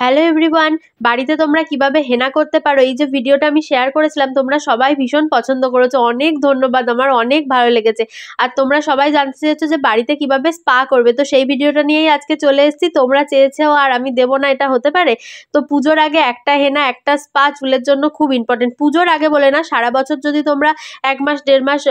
hello everyone বাড়িতে তোমরা কিভাবে হেনা করতে পারো এই যে ভিডিওটা আমি শেয়ার করেছিলাম তোমরা সবাই ভীষণ পছন্দ করেছো অনেক ধন্যবাদ আমার অনেক ভালো লেগেছে আর তোমরা সবাই জানতে চেয়েছো যে বাড়িতে কিভাবে স্পা করবে তো সেই ভিডিওটা নিয়েই আজকে চলে এসেছি তোমরা চেয়েছো আর আমি দেব না এটা হতে পারে তো পুজোর আগে একটা হেনা একটা স্পা চুলের জন্য খুব ইম্পর্টেন্ট পুজোর আগে বলে না সারা বছর যদি তোমরা এক মাস দেড় মাস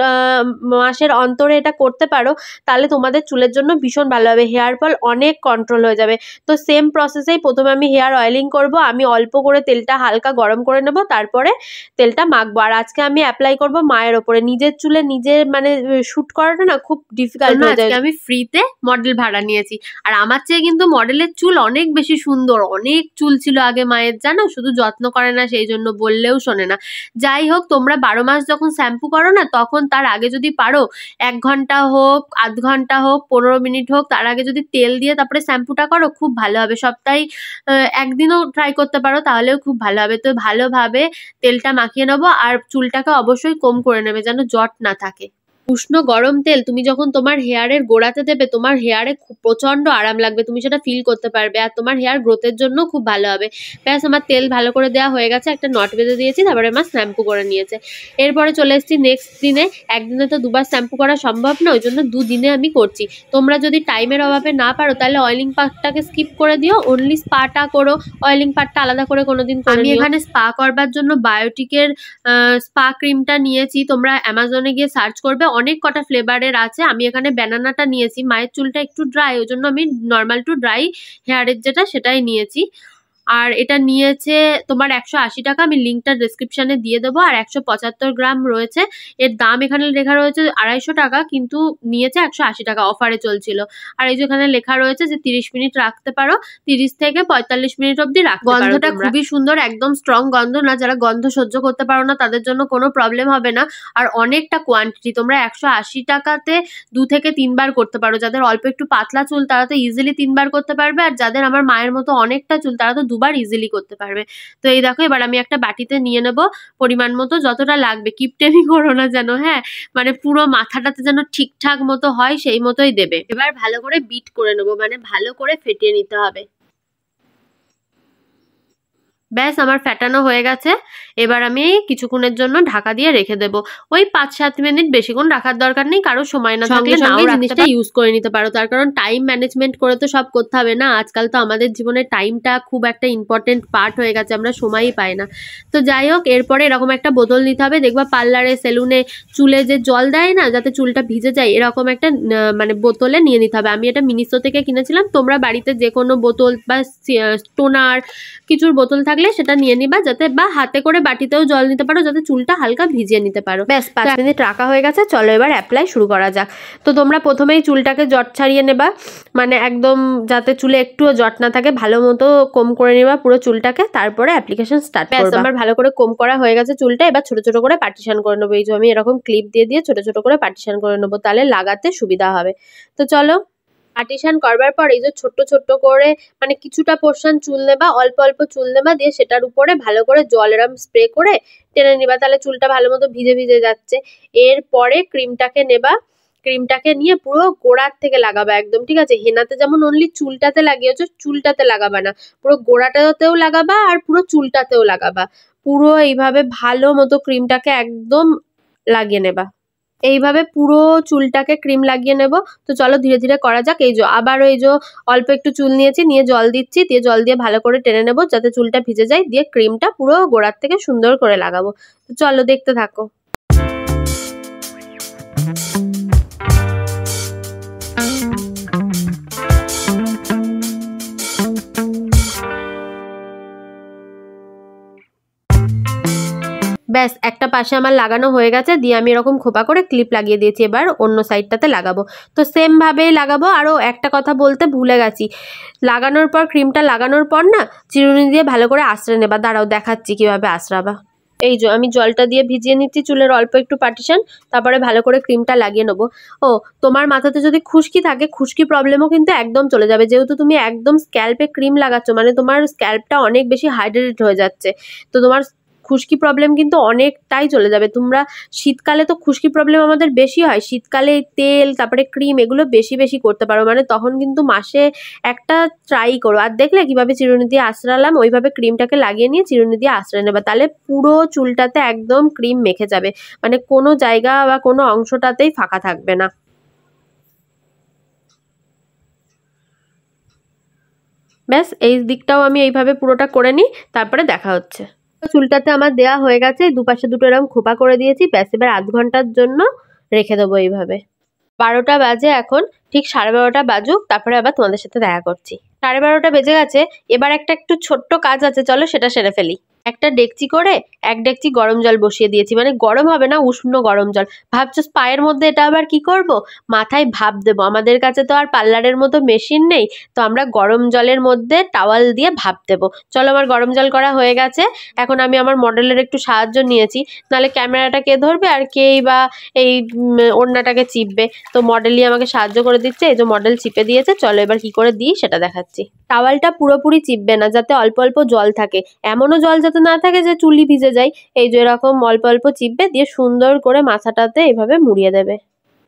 মাসের অন্তরে এটা করতে পারো তাহলে তোমাদের চুলের জন্য ভীষণ ভালো হবে হেয়ার ফল অনেক কন্ট্রোল হয়ে যাবে তো সেম প্রসেসেই প্রথমে আমি হেয়ার অয়েলিং করব আমি অল্প করে তেলটা হালকা গরম করে নেব তারপরে তেলটা মাখবো আর আজকে আমি অ্যাপ্লাই করব মায়ের ওপরে নিজের চুলে নিজের মানে শ্যুট করাটা না খুব ডিফিকাল্ট হয়ে যায় আমি ফ্রিতে মডেল ভাড়া নিয়েছি আর আমার চেয়ে কিন্তু মডেলের চুল অনেক বেশি সুন্দর অনেক চুল ছিল আগে মায়ের জানো শুধু যত্ন করে না সেই জন্য বললেও শোনে না যাই হোক তোমরা বারো মাস যখন শ্যাম্পু করো না তখন তার আগে যদি পারো এক ঘন্টা হোক আধ ঘন্টা হোক পনেরো মিনিট হোক তার আগে যদি তেল দিয়ে তারপরে শ্যাম্পুটা করো খুব ভালো হবে সপ্তাহে একদিনও ট্রাই করতে পারো তাহলেও খুব ভালো হবে তো ভালোভাবে তেলটা মাখিয়ে নেবো আর চুলটাকে অবশ্যই কম করে নেবে যেন জট না থাকে উষ্ণ গরম তেল তুমি যখন তোমার হেয়ারের গোড়াতে দেবে তোমার হেয়ারে প্রচন্ড আরাম লাগবে তুমি সেটা ফিল করতে পারবে আর তোমার হেয়ার গ্রোথের জন্য খুব ভালো হবে ব্যাস আমার তেল ভালো করে দেওয়া হয়ে গেছে একটা নট বেঁধে দিয়েছি তারপরে আমার শ্যাম্পু করে নিয়েছে এরপরে চলে এসেছি নেক্সট দিনে একদিনে তো দুবার শ্যাম্পু করা সম্ভব না ওই জন্য দুদিনে আমি করছি তোমরা যদি টাইমের অভাবে না পারো তাহলে অয়েলিং পার্টটাকে স্কিপ করে দিও অনলি স্পাটা করো অয়েলিং পার্টটা আলাদা করে কোনো দিন আমি এখানে স্পা করবার জন্য বায়োটিকের স্পা ক্রিমটা নিয়েছি তোমরা অ্যামাজনে গিয়ে সার্চ করবে অনেক কটা ফ্লেভারের আছে আমি এখানে ব্যানানাটা নিয়েছি মায়ের চুলটা একটু ড্রাই ওই জন্য আমি নর্মাল টু ড্রাই হেয়ারের যেটা সেটাই নিয়েছি আর এটা নিয়েছে তোমার একশো আশি টাকা আমি লিঙ্কটা ডিসক্রিপশানে দিয়ে দেবো আর একশো পঁচাত্তর গ্রাম রয়েছে এর দাম এখানে লেখা রয়েছে আড়াইশো টাকা কিন্তু নিয়েছে একশো আশি টাকা অফারে চলছিল আর এই যে এখানে লেখা রয়েছে যে তিরিশ মিনিট রাখতে পারো তিরিশ থেকে পঁয়তাল্লিশ মিনিট অব্দি রাখো গন্ধটা খুবই সুন্দর একদম স্ট্রং গন্ধ না যারা গন্ধ সহ্য করতে পারো না তাদের জন্য কোনো প্রবলেম হবে না আর অনেকটা কোয়ান্টিটি তোমরা একশো আশি টাকাতে দু থেকে তিনবার করতে পারো যাদের অল্প একটু পাতলা চুল তারা তো ইজিলি তিনবার করতে পারবে আর যাদের আমার মায়ের মতো অনেকটা চুল তারা তো দুবার ইজিলি করতে পারবে তো এই দেখো এবার আমি একটা বাটিতে নিয়ে নেব পরিমাণ মতো যতটা লাগবে কিপটেমি করো না যেন হ্যাঁ মানে পুরো মাথাটাতে যেন ঠিকঠাক মতো হয় সেই মতোই দেবে এবার ভালো করে বিট করে নেবো মানে ভালো করে ফেটিয়ে নিতে হবে ব্যাস আমার ফ্যাটানো হয়ে গেছে এবার আমি কিছুক্ষণের জন্য ঢাকা দিয়ে রেখে দেব ওই পাঁচ সাত মিনিট বেশিক্ষণ রাখার দরকার নেই কারো সময় না থাকলে নাও জিনিসটা ইউজ করে নিতে পারো তার কারণ টাইম ম্যানেজমেন্ট করে তো সব করতে হবে না আজকাল তো আমাদের জীবনে টাইমটা খুব একটা ইম্পর্টেন্ট পার্ট হয়ে গেছে আমরা সময়ই পাই না তো যাই হোক এরপরে এরকম একটা বোতল নিতে হবে দেখবা পার্লারে সেলুনে চুলে যে জল দেয় না যাতে চুলটা ভিজে যায় এরকম একটা মানে বোতলে নিয়ে নিতে হবে আমি এটা মিনিসো থেকে কিনেছিলাম তোমরা বাড়িতে যে কোনো বোতল বা টোনার কিছুর বোতল থাকলে নিলে সেটা নিয়ে নিবা যাতে বা হাতে করে বাটিতেও জল নিতে পারো যাতে চুলটা হালকা ভিজিয়ে নিতে পারো ব্যাস পাঁচ মিনিট রাখা হয়ে গেছে চলো এবার অ্যাপ্লাই শুরু করা যাক তো তোমরা প্রথমেই চুলটাকে জট ছাড়িয়ে নেবা মানে একদম যাতে চুলে একটুও জট না থাকে ভালো মতো কম করে নেবা পুরো চুলটাকে তারপরে অ্যাপ্লিকেশন স্টার্ট ব্যাস আমার ভালো করে কম করা হয়ে গেছে চুলটা এবার ছোট ছোট করে পার্টিশন করে নেবো এই যে আমি এরকম ক্লিপ দিয়ে দিয়ে ছোট ছোট করে পার্টিশন করে নেবো তাহলে লাগাতে সুবিধা হবে তো চলো পার্টিশান করবার পর এই যে ছোট্ট ছোট্ট করে মানে কিছুটা পোর্শন চুল নেবা অল্প অল্প চুল নেবা দিয়ে সেটার উপরে ভালো করে জল এরম স্প্রে করে টেনে নেবা তাহলে চুলটা ভালো মতো ভিজে ভিজে যাচ্ছে এরপরে ক্রিমটাকে নেবা ক্রিমটাকে নিয়ে পুরো গোড়ার থেকে লাগাবা একদম ঠিক আছে হেনাতে যেমন অনলি চুলটাতে লাগিয়েছ চুলটাতে লাগাবা না পুরো গোড়াটাতেও লাগাবা আর পুরো চুলটাতেও লাগাবা পুরো এইভাবে ভালো মতো ক্রিমটাকে একদম লাগিয়ে নেবা এইভাবে পুরো চুলটাকে ক্রিম লাগিয়ে নেব তো চলো ধীরে ধীরে করা যাক এই যে আবার এই যে অল্প একটু চুল নিয়েছি নিয়ে জল দিচ্ছি দিয়ে জল দিয়ে ভালো করে টেনে নেব যাতে চুলটা ভিজে যায় দিয়ে ক্রিমটা পুরো গোড়ার থেকে সুন্দর করে লাগাবো তো চলো দেখতে থাকো ব্যাস একটা পাশে আমার লাগানো হয়ে গেছে দিয়ে আমি এরকম খোপা করে ক্লিপ লাগিয়ে দিয়েছি এবার অন্য সাইডটাতে লাগাবো তো সেমভাবেই লাগাবো আরও একটা কথা বলতে ভুলে গেছি লাগানোর পর ক্রিমটা লাগানোর পর না চিরুনি দিয়ে ভালো করে আশ্রয় নেবা দাঁড়াও দেখাচ্ছি কীভাবে আশ্রাবা এই যে আমি জলটা দিয়ে ভিজিয়ে নিচ্ছি চুলের অল্প একটু পার্টিশন তারপরে ভালো করে ক্রিমটা লাগিয়ে নেবো ও তোমার মাথাতে যদি খুশকি থাকে খুশকি প্রবলেমও কিন্তু একদম চলে যাবে যেহেতু তুমি একদম স্ক্যাল্পে ক্রিম লাগাচ্ছ মানে তোমার স্ক্যাল্পটা অনেক বেশি হাইড্রেটেড হয়ে যাচ্ছে তো তোমার খুশকি প্রবলেম কিন্তু অনেকটাই চলে যাবে তোমরা শীতকালে তো খুশকি প্রবলেম আমাদের বেশি হয় শীতকালে তেল তারপরে ক্রিম এগুলো বেশি বেশি করতে পারো মানে তখন কিন্তু মাসে একটা ট্রাই করো আর দেখলে কীভাবে চিরুনি দিয়ে আশ্রালাম ওইভাবে ক্রিমটাকে লাগিয়ে নিয়ে চিরুনি দিয়ে আশ্রয় নেবা তাহলে পুরো চুলটাতে একদম ক্রিম মেখে যাবে মানে কোনো জায়গা বা কোনো অংশটাতেই ফাঁকা থাকবে না ব্যাস এই দিকটাও আমি এইভাবে পুরোটা করে নিই তারপরে দেখা হচ্ছে চুলটাতে আমার দেয়া হয়ে গেছে দুপাশে দুটো এরকম খোপা করে দিয়েছি ব্যাস এবার আধ ঘন্টার জন্য রেখে দেবো এইভাবে বারোটা বাজে এখন ঠিক সাড়ে বারোটা বাজুক তারপরে আবার তোমাদের সাথে দেখা করছি সাড়ে বারোটা বেজে গেছে এবার একটা একটু ছোট্ট কাজ আছে চলো সেটা সেরে ফেলি একটা ডেকচি করে এক ডেকচি গরম জল বসিয়ে দিয়েছি মানে গরম হবে না উষ্ণ গরম জল ভাবছো পায়ের মধ্যে এটা আবার কি করব মাথায় ভাব দেবো আমাদের কাছে তো আর পার্লারের মতো মেশিন নেই তো আমরা গরম জলের মধ্যে টাওয়াল দিয়ে ভাব দেবো চলো আমার গরম জল করা হয়ে গেছে এখন আমি আমার মডেলের একটু সাহায্য নিয়েছি নাহলে ক্যামেরাটা কে ধরবে আর কেই বা এই ওড়নাটাকে চিপবে তো মডেলই আমাকে সাহায্য করে দিচ্ছে এই যে মডেল চিপে দিয়েছে চলো এবার কি করে দিই সেটা দেখাচ্ছি টাওয়ালটা পুরোপুরি চিপবে না যাতে অল্প অল্প জল থাকে এমনও জল যাতে যাতে না থাকে যে চুলি ভিজে যায় এই যে এরকম অল্প অল্প চিপবে দিয়ে সুন্দর করে মাথাটাতে এভাবে মুড়িয়ে দেবে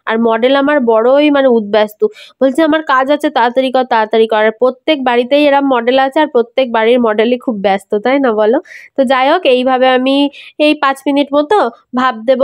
আর মডেল আমার বড়ই মানে উদ্ব্যস্ত বলছে আমার কাজ আছে তাড়াতাড়ি কর তাড়াতাড়ি কর আর প্রত্যেক বাড়িতেই এরা মডেল আছে আর প্রত্যেক বাড়ির মডেলই খুব ব্যস্ত তাই না বলো তো যাই হোক এইভাবে আমি এই পাঁচ মিনিট মতো ভাব দেব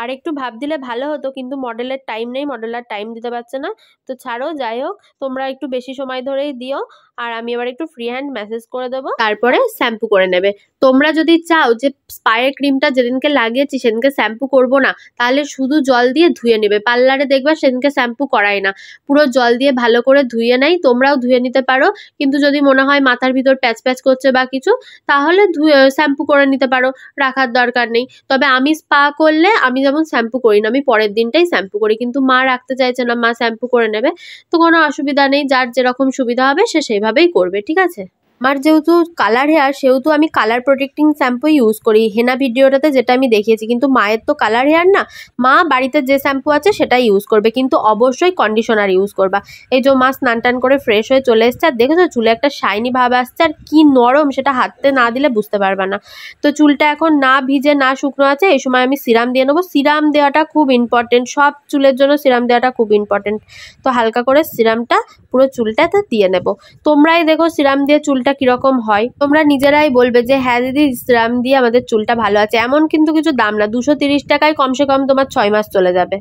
আর একটু ভাব দিলে ভালো হতো কিন্তু মডেলের টাইম নেই মডেলার টাইম দিতে পারছে না তো ছাড়ো যাই হোক তোমরা একটু বেশি সময় ধরেই দিও আর আমি আবার একটু ফ্রি হ্যান্ড ম্যাসেজ করে দেবো তারপরে শ্যাম্পু করে নেবে তোমরা যদি চাও যে স্পায়ের ক্রিমটা যেদিনকে লাগিয়েছি সেদিনকে শ্যাম্পু করব না তাহলে শুধু জল দিয়ে ধুয়ে নেবে পার্লারে দেখবা সেদিনকে শ্যাম্পু করায় না পুরো জল দিয়ে ভালো করে ধুয়ে নেয় তোমরাও ধুয়ে নিতে পারো কিন্তু যদি মনে হয় মাথার ভিতর প্যাচ প্যাচ করছে বা কিছু তাহলে ধুয়ে শ্যাম্পু করে নিতে পারো রাখার দরকার নেই তবে আমি স্পা করলে আমি যেমন শ্যাম্পু করি না আমি পরের দিনটাই শ্যাম্পু করি কিন্তু মা রাখতে চাইছে না মা শ্যাম্পু করে নেবে তো কোনো অসুবিধা নেই যার যেরকম সুবিধা হবে সে সেইভাবে এইভাবেই করবে ঠিক আছে আমার যেহেতু কালার হেয়ার সেহেতু আমি কালার প্রোটেক্টিং শ্যাম্পু ইউজ করি হেনা ভিডিওটাতে যেটা আমি দেখিয়েছি কিন্তু মায়ের তো কালার হেয়ার না মা বাড়িতে যে শ্যাম্পু আছে সেটাই ইউজ করবে কিন্তু অবশ্যই কন্ডিশনার ইউজ করবা এই যে মা স্নান টান করে ফ্রেশ হয়ে চলে এসছে আর দেখেছো চুলে একটা শাইনি ভাব আসছে আর কি নরম সেটা হাততে না দিলে বুঝতে পারবা না তো চুলটা এখন না ভিজে না শুকনো আছে এই সময় আমি সিরাম দিয়ে নেবো সিরাম দেওয়াটা খুব ইম্পর্টেন্ট সব চুলের জন্য সিরাম দেওয়াটা খুব ইম্পর্টেন্ট তো হালকা করে সিরামটা পুরো চুলটাতে দিয়ে নেব তোমরাই দেখো সিরাম দিয়ে চুলটা চুলটা কিরকম হয় তোমরা নিজেরাই বলবে যে হ্যাঁ দিদি সিরাম দিয়ে আমাদের চুলটা ভালো আছে এমন কিন্তু কিছু দাম না দুশো টাকায় কমসে কম তোমার ছয় মাস চলে যাবে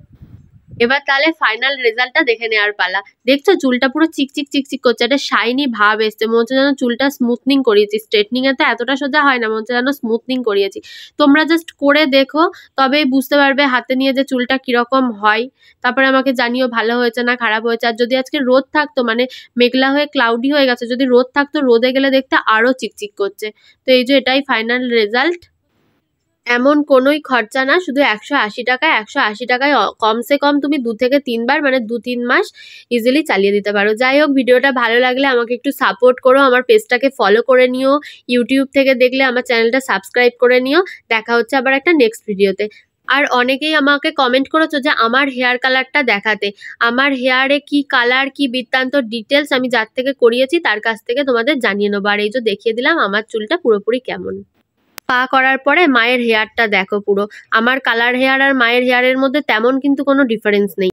এবার তাহলে ফাইনাল রেজাল্টটা দেখে নেওয়ার পালা দেখছো চুলটা পুরো চিকচিক চিকচিক করছে একটা শাইনি ভাব এসছে মনে হচ্ছে যেন চুলটা স্মুথনিং করিয়েছি স্ট্রেটনিংয়ে তো এতটা সোজা হয় না মনে হচ্ছে যেন স্মুথনিং করিয়েছি তোমরা জাস্ট করে দেখো তবেই বুঝতে পারবে হাতে নিয়ে যে চুলটা কীরকম হয় তারপরে আমাকে জানিও ভালো হয়েছে না খারাপ হয়েছে আর যদি আজকে রোদ থাকতো মানে মেঘলা হয়ে ক্লাউডি হয়ে গেছে যদি রোদ থাকতো রোদে গেলে দেখতে আরও চিকচিক করছে তো এই যে এটাই ফাইনাল রেজাল্ট এমন কোনোই খরচা না শুধু একশো আশি টাকায় একশো আশি টাকায় কমসে কম তুমি দু থেকে তিনবার মানে দু তিন মাস ইজিলি চালিয়ে দিতে পারো যাই হোক ভিডিওটা ভালো লাগলে আমাকে একটু সাপোর্ট করো আমার পেজটাকে ফলো করে নিও ইউটিউব থেকে দেখলে আমার চ্যানেলটা সাবস্ক্রাইব করে নিও দেখা হচ্ছে আবার একটা নেক্সট ভিডিওতে আর অনেকেই আমাকে কমেন্ট করেছো যে আমার হেয়ার কালারটা দেখাতে আমার হেয়ারে কি কালার কি বৃত্তান্ত ডিটেলস আমি যার থেকে করিয়েছি তার কাছ থেকে তোমাদের জানিয়ে নেবো আর এই যে দেখিয়ে দিলাম আমার চুলটা পুরোপুরি কেমন স্পা করার পরে মায়ের হেয়ারটা দেখো পুরো আমার কালার হেয়ার আর মায়ের হেয়ারের মধ্যে তেমন কিন্তু কোনো ডিফারেন্স নেই